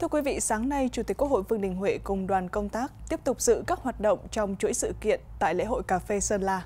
Thưa quý vị, sáng nay, Chủ tịch Quốc hội Vương Đình Huệ cùng đoàn công tác tiếp tục dự các hoạt động trong chuỗi sự kiện tại lễ hội cà phê Sơn La.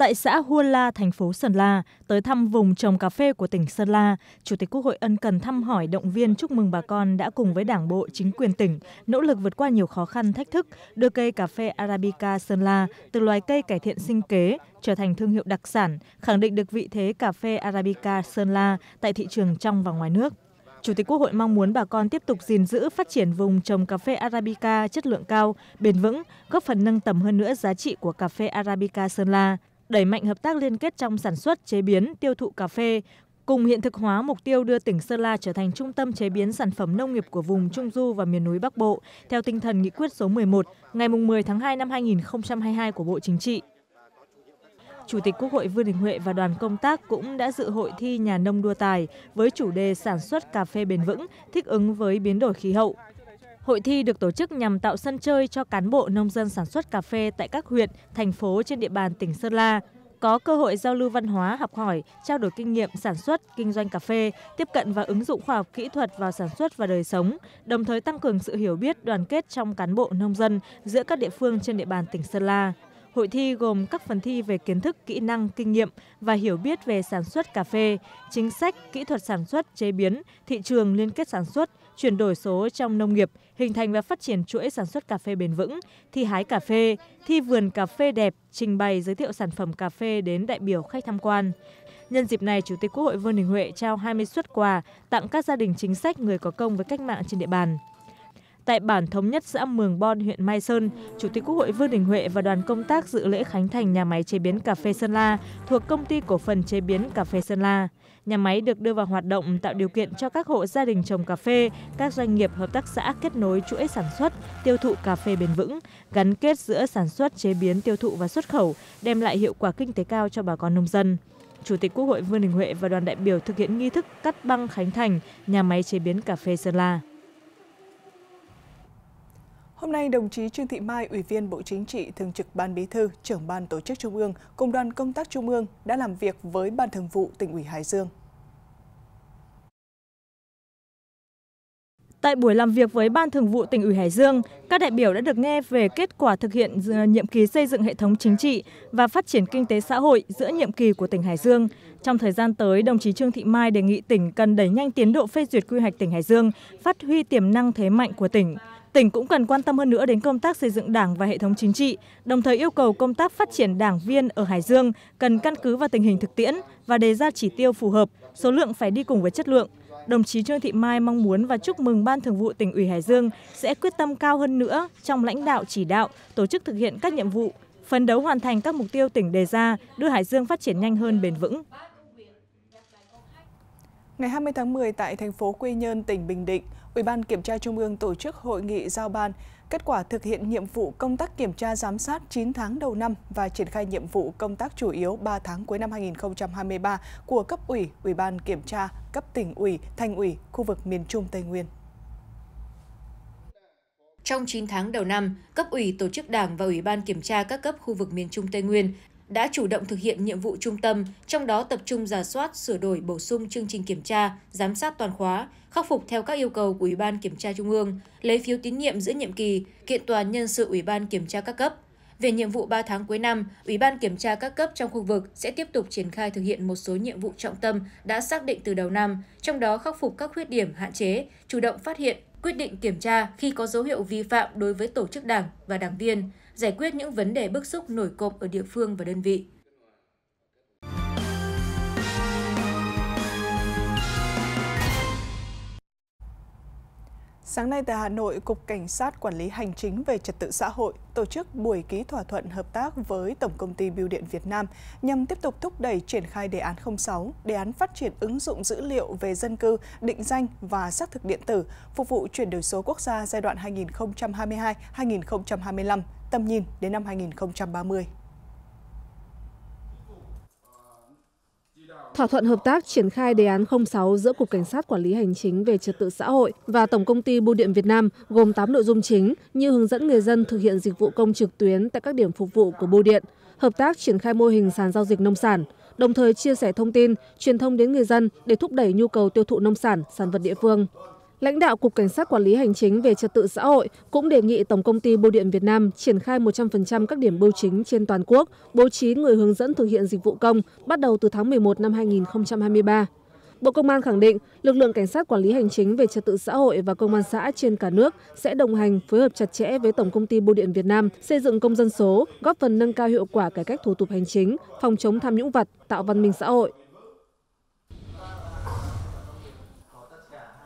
tại xã hua la thành phố sơn la tới thăm vùng trồng cà phê của tỉnh sơn la chủ tịch quốc hội ân cần thăm hỏi động viên chúc mừng bà con đã cùng với đảng bộ chính quyền tỉnh nỗ lực vượt qua nhiều khó khăn thách thức đưa cây cà phê arabica sơn la từ loài cây cải thiện sinh kế trở thành thương hiệu đặc sản khẳng định được vị thế cà phê arabica sơn la tại thị trường trong và ngoài nước Chủ tịch Quốc hội mong muốn bà con tiếp tục gìn giữ phát triển vùng trồng cà phê Arabica chất lượng cao, bền vững, góp phần nâng tầm hơn nữa giá trị của cà phê Arabica Sơn La, đẩy mạnh hợp tác liên kết trong sản xuất chế biến tiêu thụ cà phê cùng hiện thực hóa mục tiêu đưa tỉnh Sơn La trở thành trung tâm chế biến sản phẩm nông nghiệp của vùng Trung Du và miền núi Bắc Bộ, theo tinh thần nghị quyết số 11 ngày 10 tháng 2 năm 2022 của Bộ Chính trị. Chủ tịch Quốc hội Vương Đình Huệ và đoàn công tác cũng đã dự hội thi nhà nông đua tài với chủ đề sản xuất cà phê bền vững, thích ứng với biến đổi khí hậu hội thi được tổ chức nhằm tạo sân chơi cho cán bộ nông dân sản xuất cà phê tại các huyện thành phố trên địa bàn tỉnh sơn la có cơ hội giao lưu văn hóa học hỏi trao đổi kinh nghiệm sản xuất kinh doanh cà phê tiếp cận và ứng dụng khoa học kỹ thuật vào sản xuất và đời sống đồng thời tăng cường sự hiểu biết đoàn kết trong cán bộ nông dân giữa các địa phương trên địa bàn tỉnh sơn la Hội thi gồm các phần thi về kiến thức, kỹ năng, kinh nghiệm và hiểu biết về sản xuất cà phê, chính sách, kỹ thuật sản xuất, chế biến, thị trường liên kết sản xuất, chuyển đổi số trong nông nghiệp hình thành và phát triển chuỗi sản xuất cà phê bền vững thi hái cà phê thi vườn cà phê đẹp trình bày giới thiệu sản phẩm cà phê đến đại biểu khách tham quan Nhân dịp này, Chủ tịch Quốc hội Vương Đình Huệ trao 20 suất quà tặng các gia đình chính sách người có công với cách mạng trên địa bàn tại bản thống nhất xã Mường Bon, huyện Mai Sơn, Chủ tịch Quốc hội Vương Đình Huệ và đoàn công tác dự lễ khánh thành nhà máy chế biến cà phê Sơn La thuộc công ty cổ phần chế biến cà phê Sơn La. Nhà máy được đưa vào hoạt động tạo điều kiện cho các hộ gia đình trồng cà phê, các doanh nghiệp hợp tác xã kết nối chuỗi sản xuất, tiêu thụ cà phê bền vững, gắn kết giữa sản xuất, chế biến, tiêu thụ và xuất khẩu, đem lại hiệu quả kinh tế cao cho bà con nông dân. Chủ tịch Quốc hội Vương Đình Huệ và đoàn đại biểu thực hiện nghi thức cắt băng khánh thành nhà máy chế biến cà phê Sơn La. Hôm nay, đồng chí Trương Thị Mai, Ủy viên Bộ Chính trị, Thường trực Ban Bí thư, trưởng Ban Tổ chức Trung ương cùng đoàn công tác Trung ương đã làm việc với Ban Thường vụ tỉnh ủy Hải Dương. Tại buổi làm việc với Ban Thường vụ tỉnh ủy Hải Dương, các đại biểu đã được nghe về kết quả thực hiện nhiệm kỳ xây dựng hệ thống chính trị và phát triển kinh tế xã hội giữa nhiệm kỳ của tỉnh Hải Dương. Trong thời gian tới, đồng chí Trương Thị Mai đề nghị tỉnh cần đẩy nhanh tiến độ phê duyệt quy hoạch tỉnh Hải Dương, phát huy tiềm năng thế mạnh của tỉnh, tỉnh cũng cần quan tâm hơn nữa đến công tác xây dựng đảng và hệ thống chính trị đồng thời yêu cầu công tác phát triển đảng viên ở hải dương cần căn cứ vào tình hình thực tiễn và đề ra chỉ tiêu phù hợp số lượng phải đi cùng với chất lượng đồng chí trương thị mai mong muốn và chúc mừng ban thường vụ tỉnh ủy hải dương sẽ quyết tâm cao hơn nữa trong lãnh đạo chỉ đạo tổ chức thực hiện các nhiệm vụ phấn đấu hoàn thành các mục tiêu tỉnh đề ra đưa hải dương phát triển nhanh hơn bền vững Ngày 20 tháng 10 tại thành phố Quy Nhơn, tỉnh Bình Định, Ủy ban Kiểm tra Trung ương tổ chức hội nghị giao ban kết quả thực hiện nhiệm vụ công tác kiểm tra giám sát 9 tháng đầu năm và triển khai nhiệm vụ công tác chủ yếu 3 tháng cuối năm 2023 của cấp ủy, Ủy ban Kiểm tra, cấp tỉnh ủy, thành ủy, khu vực miền Trung Tây Nguyên. Trong 9 tháng đầu năm, cấp ủy tổ chức đảng và ủy ban kiểm tra các cấp khu vực miền Trung Tây Nguyên đã chủ động thực hiện nhiệm vụ trung tâm, trong đó tập trung giả soát, sửa đổi, bổ sung chương trình kiểm tra, giám sát toàn khóa, khắc phục theo các yêu cầu của Ủy ban Kiểm tra Trung ương, lấy phiếu tín nhiệm giữa nhiệm kỳ, kiện toàn nhân sự Ủy ban Kiểm tra các cấp. Về nhiệm vụ 3 tháng cuối năm, Ủy ban Kiểm tra các cấp trong khu vực sẽ tiếp tục triển khai thực hiện một số nhiệm vụ trọng tâm đã xác định từ đầu năm, trong đó khắc phục các khuyết điểm, hạn chế, chủ động phát hiện, quyết định kiểm tra khi có dấu hiệu vi phạm đối với tổ chức đảng và đảng viên, giải quyết những vấn đề bức xúc nổi cộng ở địa phương và đơn vị. Sáng nay tại Hà Nội, Cục Cảnh sát Quản lý Hành chính về Trật tự xã hội tổ chức buổi ký thỏa thuận hợp tác với Tổng công ty Bưu điện Việt Nam nhằm tiếp tục thúc đẩy triển khai đề án 06, đề án phát triển ứng dụng dữ liệu về dân cư, định danh và xác thực điện tử, phục vụ chuyển đổi số quốc gia giai đoạn 2022-2025, tầm nhìn đến năm 2030. thỏa thuận hợp tác triển khai đề án 06 giữa cục cảnh sát quản lý hành chính về trật tự xã hội và tổng công ty bưu điện việt nam gồm tám nội dung chính như hướng dẫn người dân thực hiện dịch vụ công trực tuyến tại các điểm phục vụ của bưu điện hợp tác triển khai mô hình sàn giao dịch nông sản đồng thời chia sẻ thông tin truyền thông đến người dân để thúc đẩy nhu cầu tiêu thụ nông sản sản vật địa phương lãnh đạo cục cảnh sát quản lý hành chính về trật tự xã hội cũng đề nghị tổng công ty bưu điện việt nam triển khai một trăm linh các điểm bưu chính trên toàn quốc bố trí người hướng dẫn thực hiện dịch vụ công bắt đầu từ tháng 11 năm 2023. bộ công an khẳng định lực lượng cảnh sát quản lý hành chính về trật tự xã hội và công an xã trên cả nước sẽ đồng hành phối hợp chặt chẽ với tổng công ty bưu điện việt nam xây dựng công dân số góp phần nâng cao hiệu quả cải cách thủ tục hành chính phòng chống tham nhũng vật tạo văn minh xã hội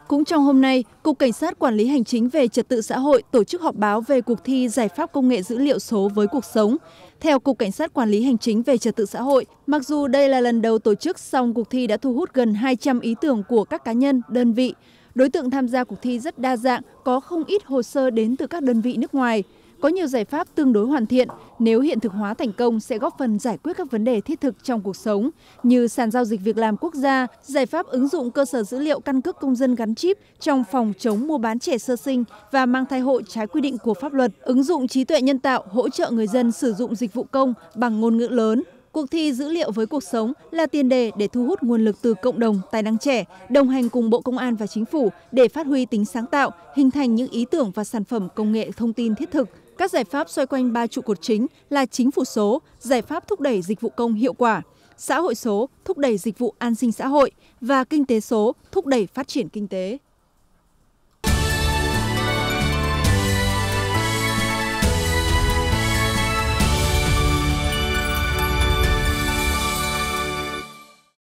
cũng trong hôm nay cục cảnh sát quản lý hành chính về trật tự xã hội tổ chức họp báo về cuộc thi giải pháp công nghệ dữ liệu số với cuộc sống theo cục cảnh sát quản lý hành chính về trật tự xã hội mặc dù đây là lần đầu tổ chức song cuộc thi đã thu hút gần 200 ý tưởng của các cá nhân đơn vị đối tượng tham gia cuộc thi rất đa dạng có không ít hồ sơ đến từ các đơn vị nước ngoài có nhiều giải pháp tương đối hoàn thiện nếu hiện thực hóa thành công sẽ góp phần giải quyết các vấn đề thiết thực trong cuộc sống như sàn giao dịch việc làm quốc gia giải pháp ứng dụng cơ sở dữ liệu căn cước công dân gắn chip trong phòng chống mua bán trẻ sơ sinh và mang thai hộ trái quy định của pháp luật ứng dụng trí tuệ nhân tạo hỗ trợ người dân sử dụng dịch vụ công bằng ngôn ngữ lớn Cuộc thi dữ liệu với cuộc sống là tiền đề để thu hút nguồn lực từ cộng đồng tài năng trẻ, đồng hành cùng Bộ Công an và Chính phủ để phát huy tính sáng tạo, hình thành những ý tưởng và sản phẩm công nghệ thông tin thiết thực, các giải pháp xoay quanh ba trụ cột chính là chính phủ số giải pháp thúc đẩy dịch vụ công hiệu quả xã hội số thúc đẩy dịch vụ an sinh xã hội và kinh tế số thúc đẩy phát triển kinh tế